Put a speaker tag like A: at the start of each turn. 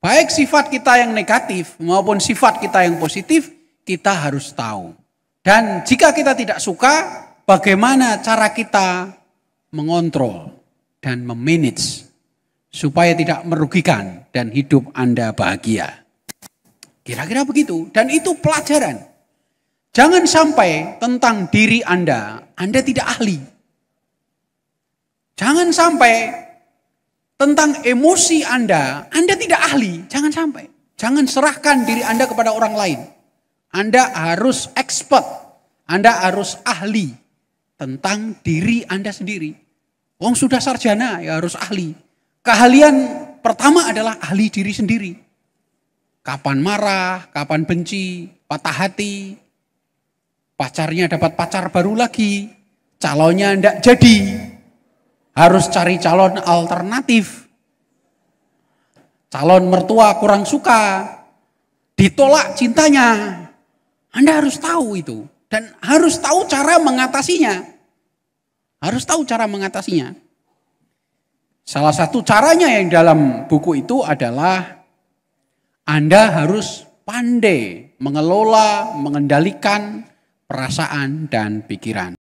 A: Baik sifat kita yang negatif maupun sifat kita yang positif, kita harus tahu. Dan jika kita tidak suka, bagaimana cara kita mengontrol dan memanage supaya tidak merugikan dan hidup Anda bahagia. Kira-kira begitu. Dan itu pelajaran. Jangan sampai tentang diri Anda, Anda tidak ahli. Jangan sampai tentang emosi Anda, Anda tidak ahli, jangan sampai. Jangan serahkan diri Anda kepada orang lain. Anda harus expert, Anda harus ahli tentang diri Anda sendiri. Wong sudah sarjana ya harus ahli. Keahlian pertama adalah ahli diri sendiri. Kapan marah, kapan benci, patah hati, pacarnya dapat pacar baru lagi, calonnya tidak jadi, harus cari calon alternatif. Calon mertua kurang suka, ditolak cintanya. Anda harus tahu itu dan harus tahu cara mengatasinya. Harus tahu cara mengatasinya. Salah satu caranya yang dalam buku itu adalah Anda harus pandai mengelola, mengendalikan perasaan dan pikiran.